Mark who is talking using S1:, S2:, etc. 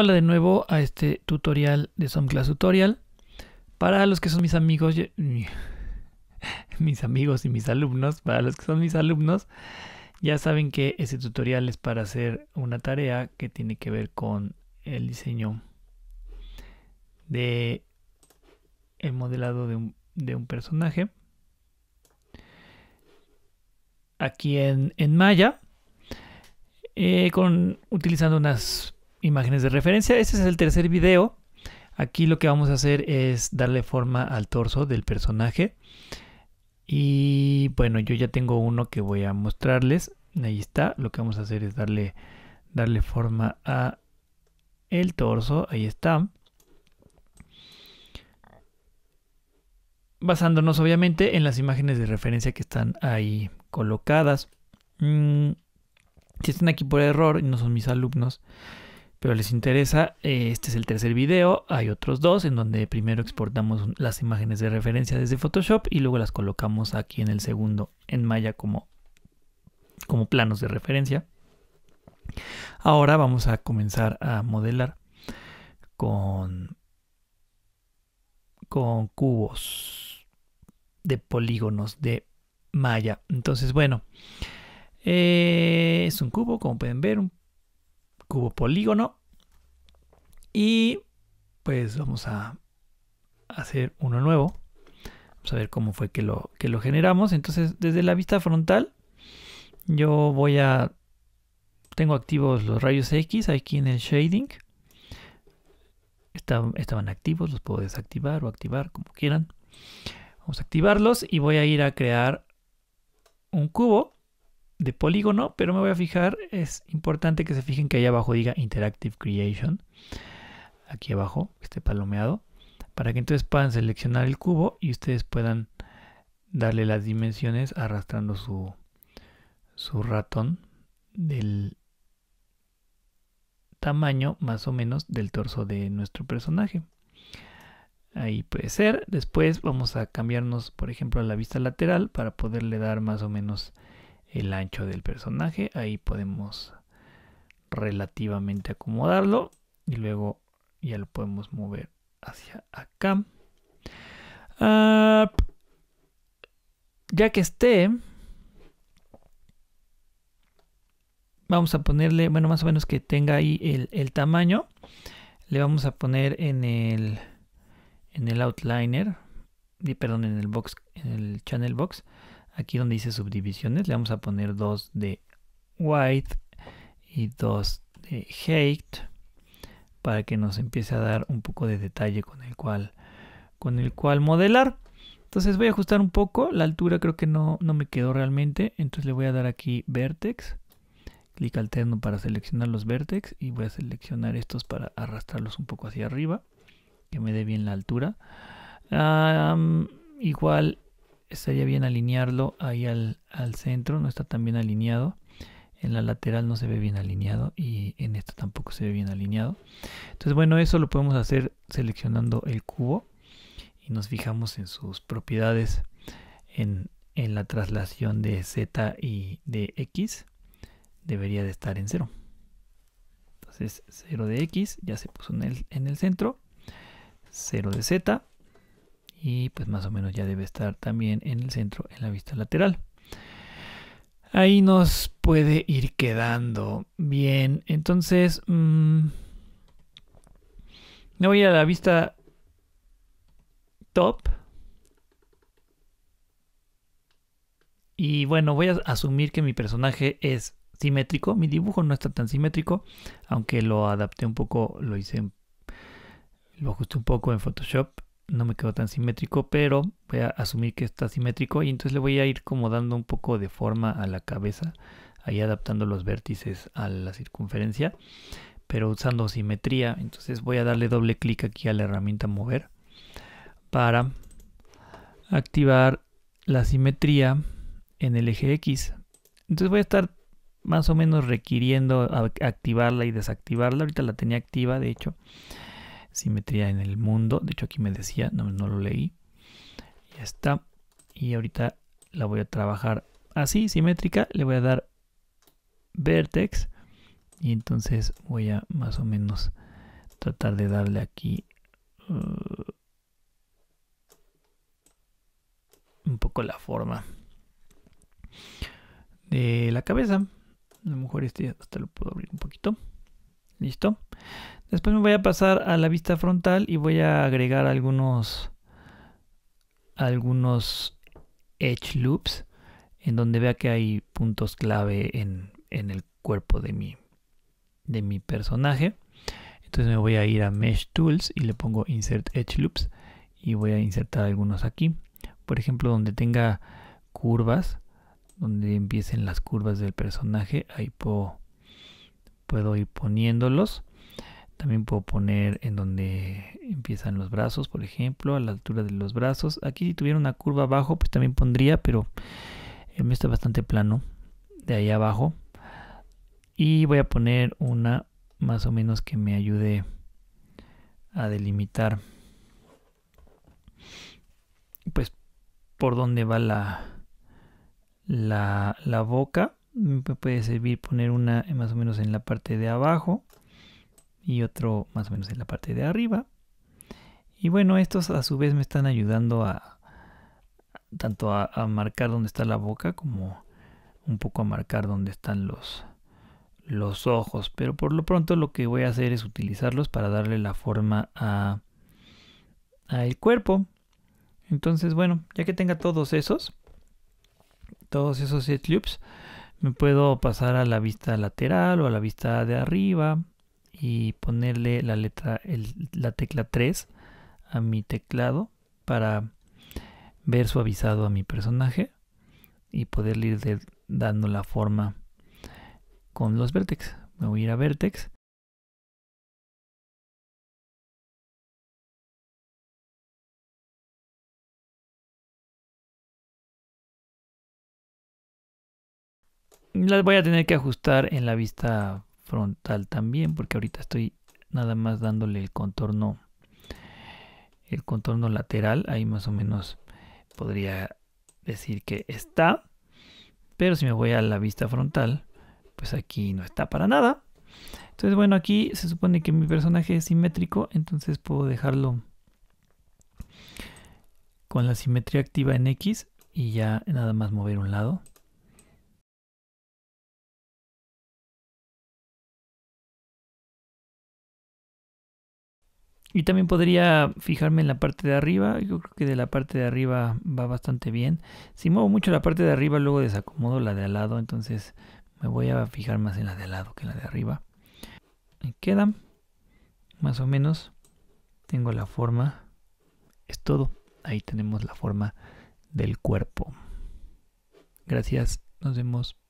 S1: Hola de nuevo a este tutorial de class Tutorial. Para los que son mis amigos, mis amigos y mis alumnos, para los que son mis alumnos, ya saben que este tutorial es para hacer una tarea que tiene que ver con el diseño de el modelado de un, personaje. Aquí en, Maya, eh, con, utilizando unas imágenes de referencia. Este es el tercer video. Aquí lo que vamos a hacer es darle forma al torso del personaje. Y bueno, yo ya tengo uno que voy a mostrarles. Ahí está. Lo que vamos a hacer es darle, darle forma a el torso. Ahí está. Basándonos obviamente en las imágenes de referencia que están ahí colocadas. Mm, si están aquí por error y no son mis alumnos, pero les interesa, eh, este es el tercer video, hay otros dos en donde primero exportamos las imágenes de referencia desde Photoshop y luego las colocamos aquí en el segundo en Maya como, como planos de referencia. Ahora vamos a comenzar a modelar con, con cubos de polígonos de Maya. Entonces, bueno, eh, es un cubo, como pueden ver, un cubo polígono. Y pues vamos a hacer uno nuevo. Vamos a ver cómo fue que lo, que lo generamos. Entonces, desde la vista frontal, yo voy a... Tengo activos los rayos X aquí en el shading. estaban activos, los puedo desactivar o activar como quieran. Vamos a activarlos y voy a ir a crear un cubo de polígono, pero me voy a fijar, es importante que se fijen que ahí abajo diga Interactive Creation, aquí abajo, este palomeado, para que entonces puedan seleccionar el cubo y ustedes puedan darle las dimensiones arrastrando su, su ratón del tamaño más o menos del torso de nuestro personaje. Ahí puede ser. Después vamos a cambiarnos, por ejemplo, a la vista lateral para poderle dar más o menos el ancho del personaje. Ahí podemos relativamente acomodarlo y luego ya lo podemos mover hacia acá. Ah, ya que esté, vamos a ponerle, bueno, más o menos que tenga ahí el, el tamaño. Le vamos a poner en el, en el outliner, perdón, en el box, en el channel box Aquí donde dice subdivisiones le vamos a poner dos de white y dos de height para que nos empiece a dar un poco de detalle con el cual con el cual modelar. Entonces voy a ajustar un poco, la altura creo que no, me quedó realmente, entonces le voy a dar aquí vertex, clic alterno para seleccionar los vertex y voy a seleccionar estos para arrastrarlos un poco hacia arriba, que me dé bien la altura. igual estaría bien alinearlo ahí al, centro, no está tan bien alineado. En la lateral no se ve bien alineado y en esto tampoco se ve bien alineado. Entonces, bueno, eso lo podemos hacer seleccionando el cubo y nos fijamos en sus propiedades en, la traslación de Z y de X. Debería de estar en 0. Entonces, 0 de X ya se puso en el, en el centro. 0 de Z y pues más o menos ya debe estar también en el centro en la vista lateral. Ahí nos puede ir quedando. Bien, entonces mm, me voy a la vista top. Y bueno, voy a asumir que mi personaje es simétrico. Mi dibujo no está tan simétrico, aunque lo adapté un poco, lo hice, lo ajusté un poco en Photoshop no me quedó tan simétrico, pero voy a asumir que está simétrico y entonces le voy a ir como dando un poco de forma a la cabeza, ahí adaptando los vértices a la circunferencia, pero usando simetría, entonces voy a darle doble clic aquí a la herramienta mover para activar la simetría en el eje X. Entonces voy a estar más o menos requiriendo activarla y desactivarla, ahorita la tenía activa de hecho simetría en el mundo. De hecho, aquí me decía, no, no lo leí. Ya está. Y ahorita la voy a trabajar así, simétrica. Le voy a dar vertex. Y entonces voy a más o menos tratar de darle aquí uh, un poco la forma de la cabeza. A lo mejor este hasta lo puedo abrir un poquito. Listo. Después me voy a pasar a la vista frontal y voy a agregar algunos, algunos edge loops en donde vea que hay puntos clave en, el cuerpo de mi, personaje. Entonces me voy a ir a Mesh Tools y le pongo Insert Edge Loops y voy a insertar algunos aquí. Por ejemplo, donde tenga curvas, donde empiecen las curvas del personaje, ahí puedo ir poniéndolos. También puedo poner en donde empiezan los brazos, por ejemplo, a la altura de los brazos. Aquí si tuviera una curva abajo, pues también pondría, pero el eh, está bastante plano de ahí abajo. Y voy a poner una más o menos que me ayude a delimitar pues por dónde va la, la, la boca. Me puede servir poner una eh, más o menos en la parte de abajo y otro más o menos en la parte de arriba. Y bueno, estos a su vez me están ayudando a tanto a, marcar dónde está la boca como un poco a marcar dónde están los, los ojos. Pero por lo pronto lo que voy a hacer es utilizarlos para darle la forma a, a cuerpo. Entonces, bueno, ya que tenga todos esos, todos esos set loops, me puedo pasar a la vista lateral o a la vista de arriba y ponerle la letra, la tecla 3 a mi teclado para ver suavizado a mi personaje y poderle ir dando la forma con los vértices. Me voy a ir a vertex. Las voy a tener que ajustar en la vista frontal también porque ahorita estoy nada más dándole el contorno el contorno lateral ahí más o menos podría decir que está pero si me voy a la vista frontal pues aquí no está para nada entonces bueno aquí se supone que mi personaje es simétrico entonces puedo dejarlo con la simetría activa en X y ya nada más mover un lado Y también podría fijarme en la parte de arriba. Yo creo que de la parte de arriba va bastante bien. Si muevo mucho la parte de arriba, luego desacomodo la de al lado. Entonces me voy a fijar más en la de al lado que en la de arriba. Me queda. Más o menos. Tengo la forma. Es todo. Ahí tenemos la forma del cuerpo. Gracias. Nos vemos.